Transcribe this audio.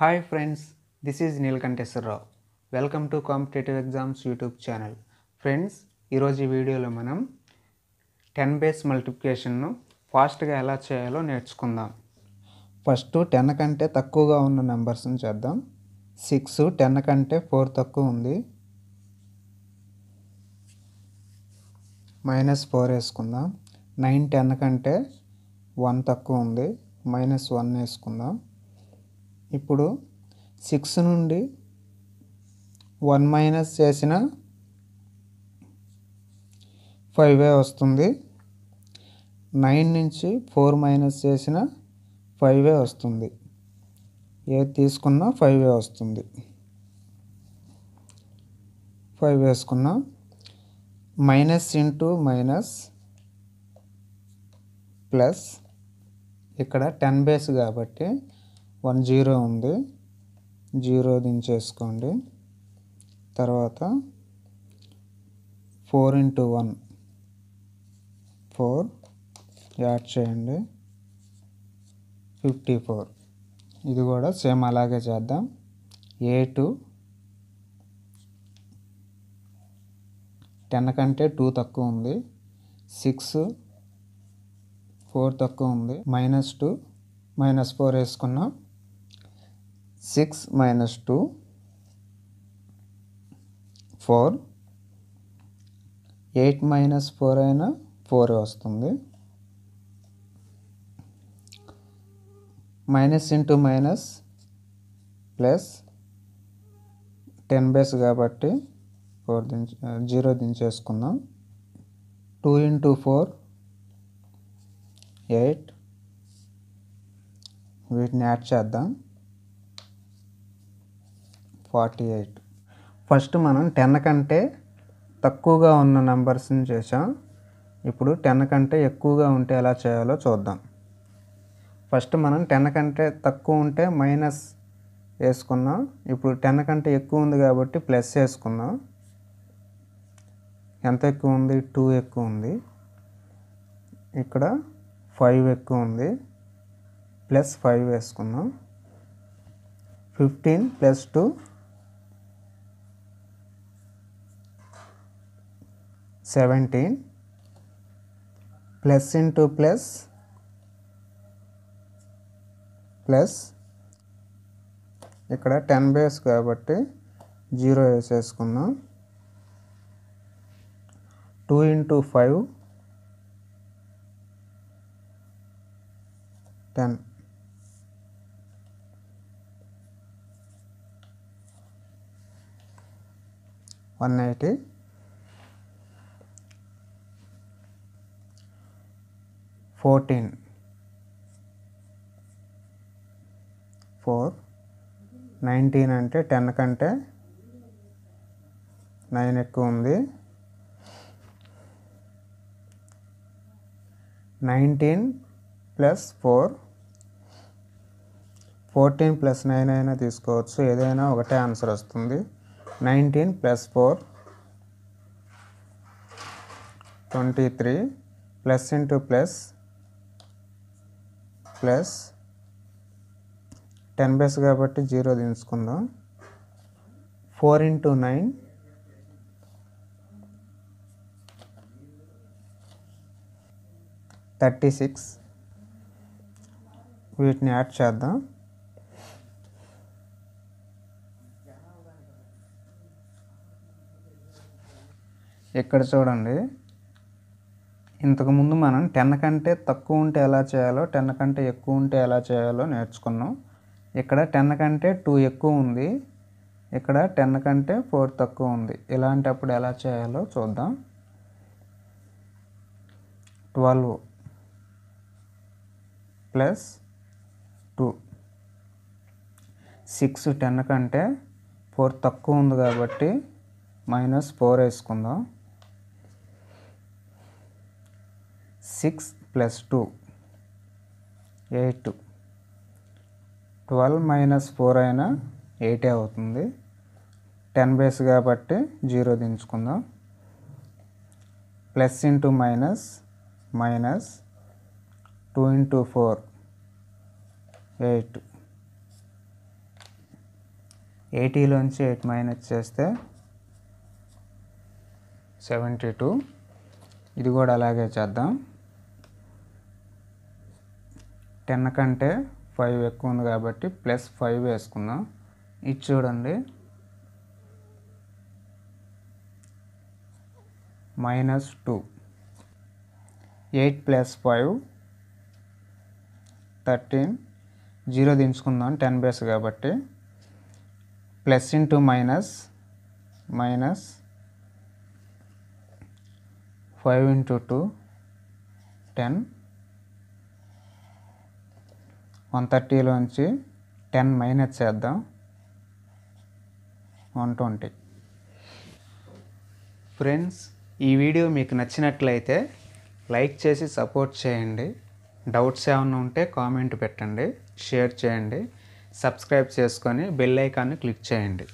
hi friends this is Neelakanteswararao welcome to competitive exams YouTube channel friends ఈరోజు ఈ వీడియోలో మనం టెన్ బేస్ మల్టిప్లికేషన్ను ఫాస్ట్గా ఎలా చేయాలో నేర్చుకుందాం ఫస్ట్ టెన్ కంటే తక్కువగా ఉన్న నెంబర్స్ని చేద్దాం సిక్స్ టెన్ కంటే ఫోర్ తక్కువ ఉంది మైనస్ ఫోర్ వేసుకుందాం నైన్ టెన్ కంటే వన్ తక్కువ ఉంది మైనస్ వన్ వేసుకుందాం ఇప్పుడు సిక్స్ నుండి వన్ మైనస్ చేసిన ఫైవే వస్తుంది నైన్ నుంచి ఫోర్ మైనస్ చేసిన ఫైవే వస్తుంది ఏ తీసుకున్నా ఫైవే వస్తుంది ఫైవ్ వేసుకున్నా మైనస్ ఇంటూ మైనస్ ప్లస్ ఇక్కడ టెన్ బేస్ కాబట్టి వన్ జీరో ఉంది జీరో దించేసుకోండి తర్వాత four into one four add చేయండి ఫిఫ్టీ ఫోర్ ఇది కూడా సేమ్ అలాగే చేద్దాం ఏ టు టెన్ కంటే టూ తక్కువ ఉంది సిక్స్ ఫోర్ తక్కువ ఉంది మైనస్ టూ మైనస్ ఫోర్ వేసుకున్నాం six minus two four eight minus four అయినా ఫోర్ వస్తుంది minus into minus plus ten base కాబట్టి ఫోర్ దించ జీరో దించేసుకుందాం టూ ఇంటూ ఫోర్ ఎయిట్ వీటిని యాడ్ చేద్దాం ఫార్టీ ఎయిట్ ఫస్ట్ మనం టెన్ కంటే తక్కువగా ఉన్న నెంబర్స్ని చేసాం ఇప్పుడు టెన్ కంటే ఎక్కువగా ఉంటే ఎలా చేయాలో చూద్దాం ఫస్ట్ మనం టెన్ కంటే తక్కువ ఉంటే మైనస్ వేసుకున్నాం ఇప్పుడు టెన్ కంటే ఎక్కువ ఉంది కాబట్టి ప్లస్ వేసుకున్నాం ఎంత ఎక్కువ ఉంది టూ ఎక్కువ ఉంది ఇక్కడ ఫైవ్ ఎక్కువ ఉంది ప్లస్ ఫైవ్ వేసుకున్నాం fifteen plus two seventeen plus into plus plus ఇక్కడ టెన్ బేస్ కాబట్టి జీరో వేసేసుకున్నాం two into five ten one eighty fourteen four nineteen అంటే టెన్ కంటే నైన్ ఎక్కువ ఉంది nineteen plus four fourteen plus nine అయినా తీసుకోవచ్చు ఏదైనా ఒకటే ఆన్సర్ వస్తుంది nineteen plus four twenty three plus into plus plus ten base కాబట్టి జీరో దించుకుందాం four into nine thirty six వీటిని యాడ్ చేద్దాం ఇక్కడ చూడండి ఇంతకుముందు మనం టెన్ కంటే తక్కువ ఉంటే ఎలా చేయాలో టెన్ కంటే ఎక్కువ ఉంటే ఎలా చేయాలో నేర్చుకున్నాం ఇక్కడ టెన్ కంటే టూ ఎక్కువ ఉంది ఇక్కడ టెన్ కంటే ఫోర్ తక్కువ ఉంది ఇలాంటప్పుడు ఎలా చేయాలో చూద్దాం twelve plus two six ten కంటే ఫోర్ తక్కువ ఉంది కాబట్టి మైనస్ ఫోర్ వేసుకుందాం six plus two eight twelve minus four అయినా ఎయిటే అవుతుంది టెన్ బేస్ కాబట్టి జీరో దించుకుందాం plus into minus minus two into four eight ఎయిటీలోంచి ఎయిట్ మైనస్ చేస్తే సెవెంటీ టూ ఇది కూడా అలాగే చేద్దాం టెన్ కంటే ఫైవ్ ఎక్కువ ఉంది కాబట్టి ప్లస్ ఫైవ్ వేసుకుందాం ఇది చూడండి minus two eight plus five thirteen zero దించుకుందాం టెన్ బేస్ కాబట్టి plus into minus minus five into two ten one థర్టీలోంచి టెన్ మైనస్ చేద్దాం వన్ ట్వంటీ ఫ్రెండ్స్ ఈ వీడియో మీకు నచ్చినట్లయితే లైక్ చేసి సపోర్ట్ చేయండి డౌట్స్ ఏమైనా ఉంటే కామెంట్ పెట్టండి షేర్ చేయండి సబ్స్క్రైబ్ చేసుకొని బెల్ ఐకాన్ని క్లిక్ చేయండి